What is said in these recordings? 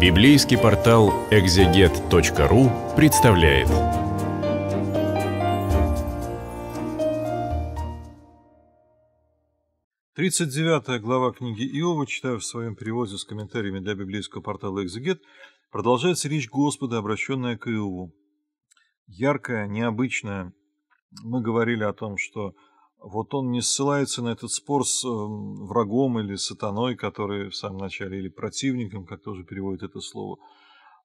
Библейский портал экзегет.ру представляет. Тридцать девятая глава книги Иова, читаю в своем переводе с комментариями для библейского портала «Экзегет», продолжается речь Господа, обращенная к Иову. Яркая, необычная. Мы говорили о том, что вот он не ссылается на этот спор с эм, врагом или сатаной, который в самом начале, или противником, как тоже переводит это слово.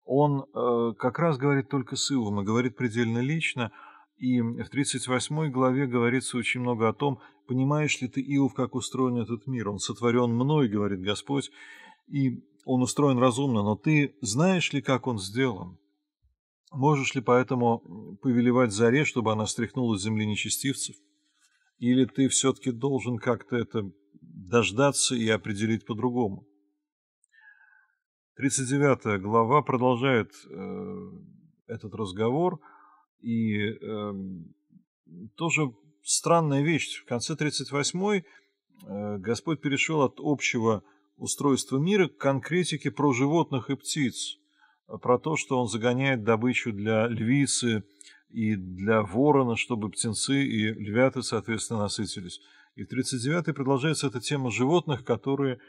Он э, как раз говорит только с Ивом и а говорит предельно лично. И в 38 главе говорится очень много о том, понимаешь ли ты, Иов, как устроен этот мир. Он сотворен мной, говорит Господь, и он устроен разумно, но ты знаешь ли, как он сделан? Можешь ли поэтому повелевать заре, чтобы она стряхнула с земли нечестивцев? Или ты все-таки должен как-то это дождаться и определить по-другому? 39 глава продолжает э, этот разговор. И э, тоже странная вещь. В конце 38-й э, Господь перешел от общего устройства мира к конкретике про животных и птиц, э, про то, что он загоняет добычу для львицы и для ворона, чтобы птенцы и львяты, соответственно, насытились. И в 39-й продолжается эта тема животных, которые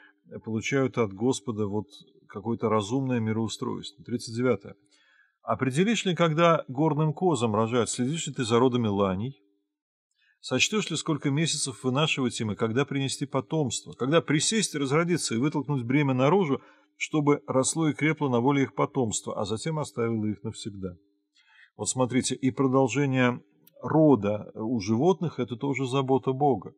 получают от Господа вот какое-то разумное мироустройство. 39-е. Определишь ли, когда горным козам рожать, следишь ли ты за родами ланей? Сочтешь ли, сколько месяцев вынашивать им и когда принести потомство? Когда присесть и разродиться и вытолкнуть бремя наружу, чтобы росло и крепло на воле их потомства, а затем оставило их навсегда? Вот смотрите, и продолжение рода э, у животных – это тоже забота Бога.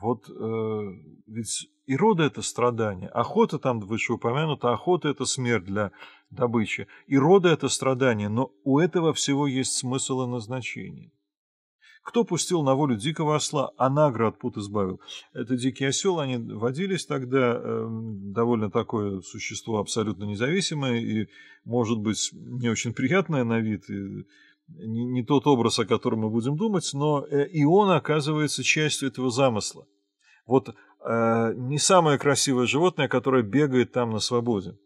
Вот э, ведь и рода – это страдание. Охота там выше упомянута, охота – это смерть для добычи. И рода – это страдание, но у этого всего есть смысл и назначение. Кто пустил на волю дикого осла, а награ от пут избавил? Это дикий осел, они водились тогда, э, довольно такое существо абсолютно независимое и, может быть, не очень приятное на вид, и не, не тот образ, о котором мы будем думать, но э, и он оказывается частью этого замысла. Вот э, не самое красивое животное, которое бегает там на свободе.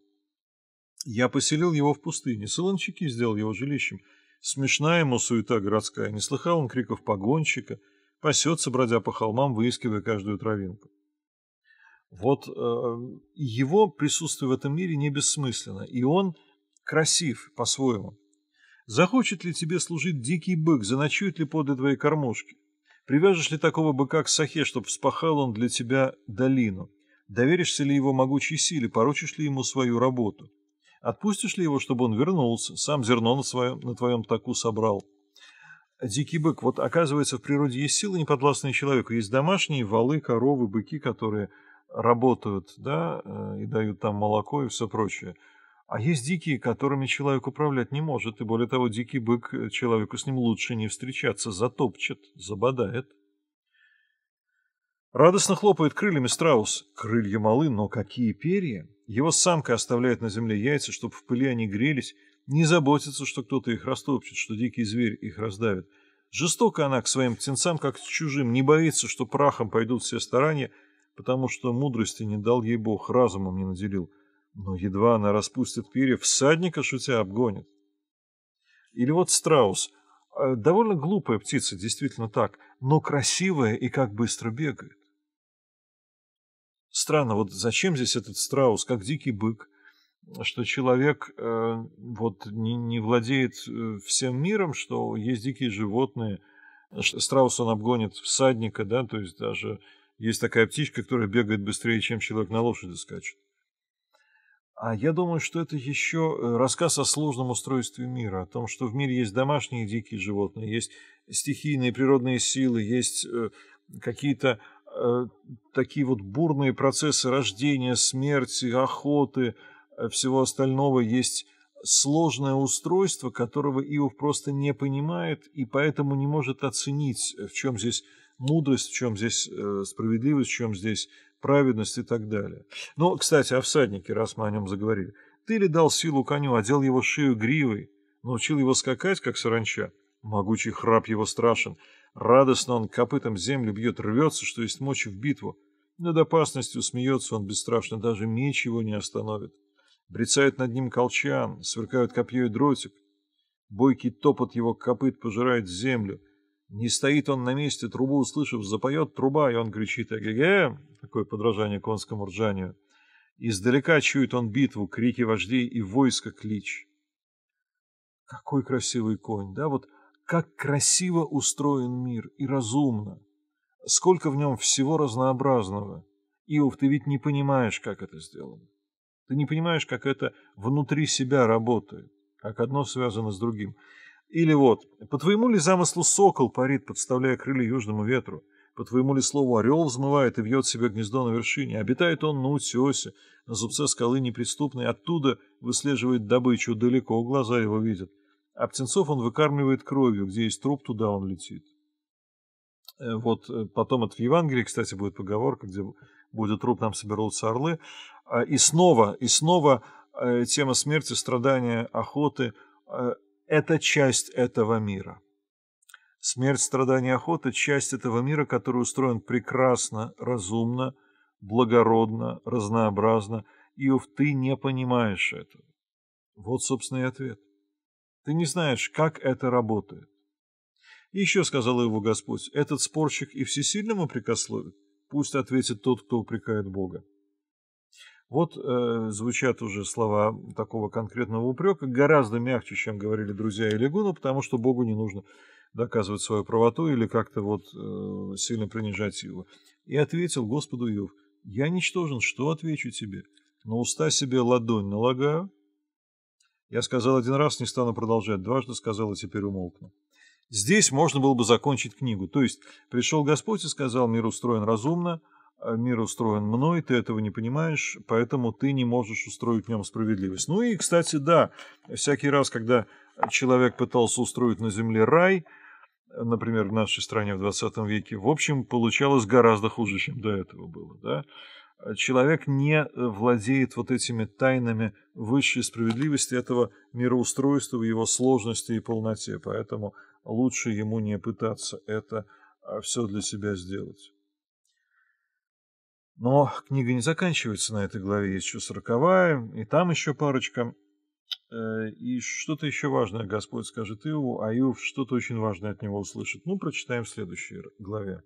Я поселил его в пустыне, солончаки сделал его жилищем, смешная ему суета городская, не слыхал он криков погонщика, пасется, бродя по холмам, выискивая каждую травинку. Вот э, его присутствие в этом мире не бессмысленно, и он красив по-своему. Захочет ли тебе служить дикий бык, заночует ли подле твоей кормушки? Привяжешь ли такого быка к сахе, чтоб вспахал он для тебя долину? Доверишься ли его могучей силе, порочишь ли ему свою работу? Отпустишь ли его, чтобы он вернулся, сам зерно на, своем, на твоем таку собрал? Дикий бык, вот оказывается, в природе есть силы, неподвластные человеку. Есть домашние валы, коровы, быки, которые работают, да, э, и дают там молоко и все прочее. А есть дикие, которыми человек управлять не может. И более того, дикий бык э, человеку с ним лучше не встречаться, затопчет, забодает. Радостно хлопает крыльями страус. Крылья малы, но какие перья! Его самка оставляет на земле яйца, чтобы в пыли они грелись, не заботится, что кто-то их растопчет, что дикий зверь их раздавит. Жестока она к своим птенцам, как к чужим, не боится, что прахом пойдут все старания, потому что мудрости не дал ей Бог, разумом не наделил. Но едва она распустит перья, всадника, шутя, обгонит. Или вот страус. Э, довольно глупая птица, действительно так, но красивая и как быстро бегает странно, вот зачем здесь этот страус, как дикий бык, что человек э, вот не, не владеет э, всем миром, что есть дикие животные, страус он обгонит всадника, да, то есть даже есть такая птичка, которая бегает быстрее, чем человек на лошади скачет. А я думаю, что это еще э, рассказ о сложном устройстве мира, о том, что в мире есть домашние дикие животные, есть стихийные природные силы, есть э, какие-то Э, такие вот бурные процессы рождения, смерти, охоты, э, всего остального есть сложное устройство, которого Иов просто не понимает и поэтому не может оценить, в чем здесь мудрость, в чем здесь э, справедливость, в чем здесь праведность и так далее. Но, ну, кстати, о всаднике, раз мы о нем заговорили. Ты ли дал силу коню, одел его шею гривой, научил его скакать, как саранча? Могучий храп его страшен. Радостно он копытом землю бьет, рвется, что есть мочи в битву. Над опасностью смеется он бесстрашно, даже меч его не остановит. Брицают над ним колчан, сверкают копье и дротик. Бойкий топот его копыт пожирает землю. Не стоит он на месте, трубу услышав, запоет труба, и он кричит эге Такое подражание конскому ржанию. Издалека чует он битву, крики вождей и войска клич. Какой красивый конь, да, вот как красиво устроен мир и разумно! Сколько в нем всего разнообразного! Иов, ты ведь не понимаешь, как это сделано. Ты не понимаешь, как это внутри себя работает, а как одно связано с другим. Или вот, по твоему ли замыслу сокол парит, подставляя крылья южному ветру? По твоему ли слову орел взмывает и вьет себе гнездо на вершине? Обитает он на утесе, на зубце скалы неприступной, оттуда выслеживает добычу, далеко глаза его видят. А птенцов он выкармливает кровью, где есть труп, туда он летит. Э, вот э, потом это в Евангелии, кстати, будет поговорка, где будет труп, там соберутся орлы. А, и снова, и снова э, тема смерти, страдания, охоты – это часть этого мира. Смерть, страдания, охота – часть этого мира, который устроен прекрасно, разумно, благородно, разнообразно. и ты не понимаешь этого. Вот, собственно, и ответ. Ты не знаешь, как это работает. И еще сказал его Господь, этот спорщик и всесильному прикословит, пусть ответит тот, кто упрекает Бога. Вот э, звучат уже слова такого конкретного упрека, гораздо мягче, чем говорили друзья Илигуна, потому что Богу не нужно доказывать свою правоту или как-то вот э, сильно принижать его. И ответил Господу Иов, я ничтожен, что отвечу тебе? На уста себе ладонь налагаю, я сказал один раз, не стану продолжать, дважды сказал и теперь умолкну. Здесь можно было бы закончить книгу. То есть пришел Господь и сказал, мир устроен разумно, а мир устроен мной, ты этого не понимаешь, поэтому ты не можешь устроить в нем справедливость. Ну и, кстати, да, всякий раз, когда человек пытался устроить на земле рай, например, в нашей стране в 20 веке, в общем, получалось гораздо хуже, чем до этого было. Да? Э, человек не э, владеет вот этими тайнами высшей справедливости этого мироустройства в его сложности и полноте, поэтому лучше ему не пытаться это а все для себя сделать. Но книга не заканчивается на этой главе, есть еще сороковая, и там еще парочка. Э, и что-то еще важное Господь скажет Иову, а Иов что-то очень важное от него услышит. Ну, прочитаем в следующей главе.